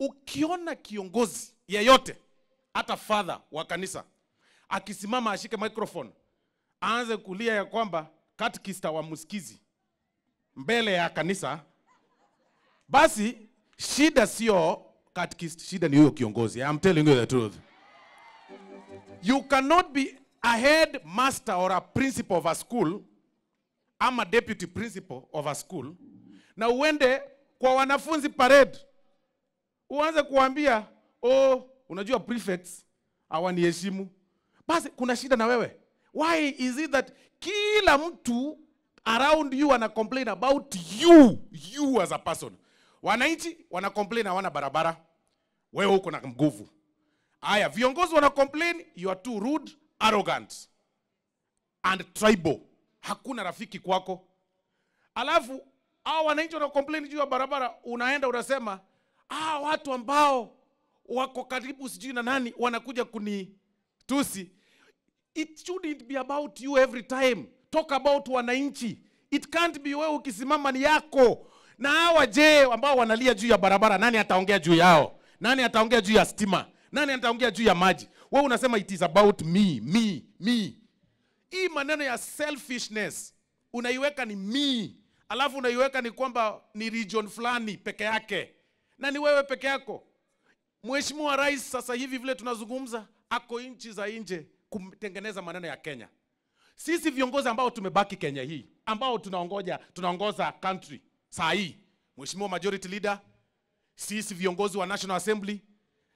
Ukiona kiongozi yeyote, hata father wa kanisa akisimama ashike microphone aanze kulia ya kwamba katikista wa msikizi mbele ya kanisa, basi shida sio katikist, shida ni huyo kiongozi. I'm telling you the truth. You cannot be a head master or a principal of a school ama deputy principal of a school na uende kwa wanafunzi parade uanze kuambia oh, unajua prefects hawaniheshimu, basi kuna shida na wewe. Why is it that kila mtu around you ana complain about you, you as a person. Wananchi wana complain hawana barabara, wewe uko na nguvu. haya viongozi wana complain you are too rude, arrogant and tribal. Hakuna rafiki kwako. Alafu hao wananchi wana complain juu ya barabara, unaenda unasema ah, watu ambao wako karibu sijui na nani wanakuja kuni tusi It shouldn't be about you every time. Talk about wananchi. It can't be wewe ukisimama ni yako. Na hawa je, ambao wanalia juu ya barabara, nani ataongea juu yao? Nani ataongea juu ya stima? Nani ataongea juu ya maji? Wewe unasema it is about me, me, me. Hii maneno ya selfishness unaiweka ni me, alafu unaiweka ni kwamba ni region fulani peke yake na ni wewe peke yako. Mheshimiwa Rais sasa hivi vile tunazungumza, ako nchi za nje kutengeneza maneno ya Kenya. Sisi viongozi ambao tumebaki Kenya hii, ambao tunaongoja tunaongoza country saa hii, Mheshimiwa Majority Leader, sisi viongozi wa National Assembly,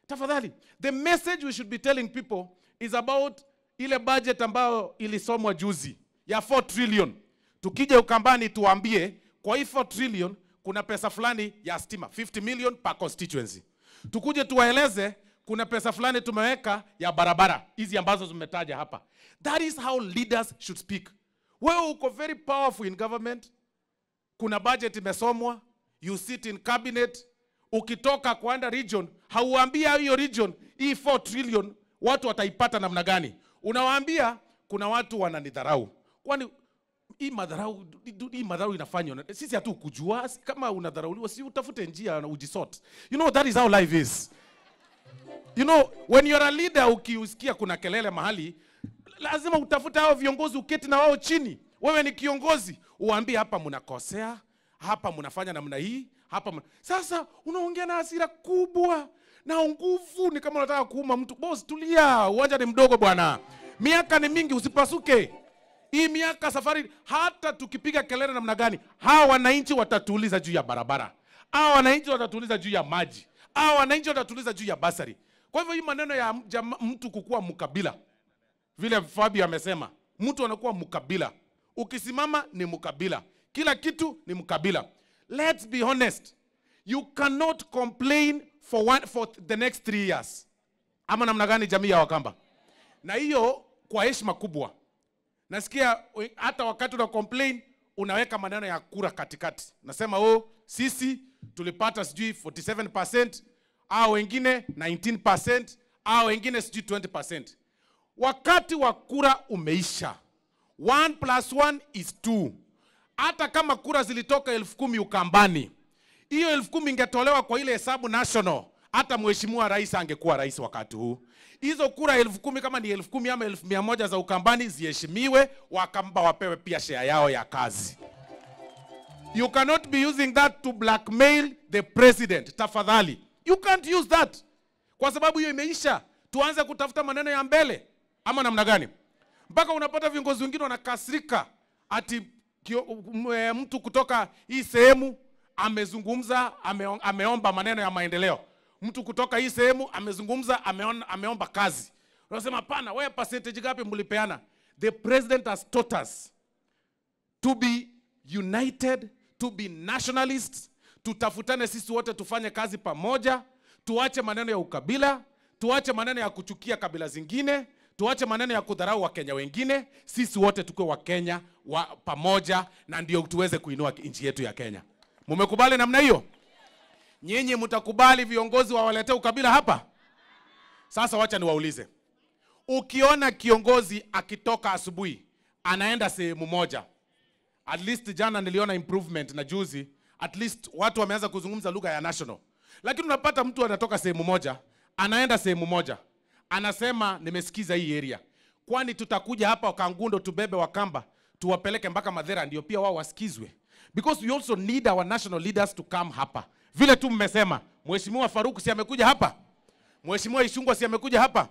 tafadhali, the message we should be telling people is about ile budget ambayo ilisomwa juzi ya 4 trillion. Tukija Ukambani tuambie kwa hii 4 trillion kuna pesa fulani ya stima 50 million per constituency. Tukuje tuwaeleze kuna pesa fulani tumeweka ya barabara hizi ambazo zimetaja hapa. That is how leaders should speak. Wewe uko very powerful in government, kuna budget imesomwa, you sit in cabinet. Ukitoka kuanda region, hauambia hiyo region hii 4 trillion watu wataipata namna gani? Unawaambia kuna watu wananidharau, kwani hii madharau hii madharau inafanywa sisi kujua kama unadharauliwa si utafute njia na ujisort you know that is how life is you know when are a leader ukiusikia kuna kelele mahali lazima utafute hao viongozi uketi na wao chini wewe ni kiongozi uambie hapa mnakosea hapa mnafanya namna hii hapa muna... sasa unaongea na hasira kubwa na nguvu ni kama unataka kuuma mtu boss tulia uwanja ni mdogo bwana miaka ni mingi usipasuke hii miaka safari, hata tukipiga kelele namna gani, hawa wananchi watatuuliza juu ya barabara, hawa wananchi watatuuliza juu ya maji, hawa wananchi watatuuliza juu ya basari. Kwa hivyo hii maneno ya jama, mtu kukuwa mkabila, vile fabi amesema, mtu anakuwa mkabila, ukisimama ni mkabila, kila kitu ni mkabila. Let's be honest, you cannot complain for, one, for the next three years. Ama namna gani jamii ya Wakamba? Na hiyo kwa heshima kubwa nasikia hata wakati una complain unaweka maneno ya kura katikati, nasema oh, sisi tulipata sijui 47% au wengine 19% au wengine sijui 20%. Wakati wa kura umeisha, 1 plus 1 is 2. Hata kama kura zilitoka elfu kumi Ukambani, hiyo elfu kumi ingetolewa kwa ile hesabu national hata mheshimiwa rais angekuwa rais wakati huu. Hizo kura elfu kumi kama ni elfu kumi ama elfu mia moja za Ukambani ziheshimiwe, Wakamba wapewe pia share yao ya kazi. You cannot be using that to blackmail the president. Tafadhali, you can't use that kwa sababu hiyo imeisha. Tuanze kutafuta maneno ya mbele ama namna gani? Mpaka unapata viongozi wengine wanakasirika ati kio, um, eh, mtu kutoka hii sehemu amezungumza ame, ameomba maneno ya maendeleo mtu kutoka hii sehemu amezungumza, ameona, ameomba kazi, unasema pana, wewe percentage gapi mlipeana? The president has taught us to be united, to be nationalists, tutafutane sisi wote tufanye kazi pamoja, tuache maneno ya ukabila, tuache maneno ya kuchukia kabila zingine, tuache maneno ya kudharau Wakenya wengine. Sisi wote tukuwe Wakenya wa pamoja, na ndio tuweze kuinua nchi yetu ya Kenya. Mumekubali namna hiyo? nyinyi mtakubali viongozi wawaletee ukabila hapa? Sasa wacha niwaulize, ukiona kiongozi akitoka asubuhi anaenda sehemu moja, at least jana niliona improvement na juzi, at least watu wameanza kuzungumza lugha ya national, lakini unapata mtu anatoka sehemu moja anaenda sehemu moja, anasema nimesikiza hii area, kwani tutakuja hapa Wakangundo tubebe Wakamba tuwapeleke mpaka Madhera ndio pia wao wasikizwe, because we also need our national leaders to come hapa vile tu mmesema. Mheshimiwa Faruku si amekuja hapa? Mheshimiwa Ishungwa si amekuja hapa?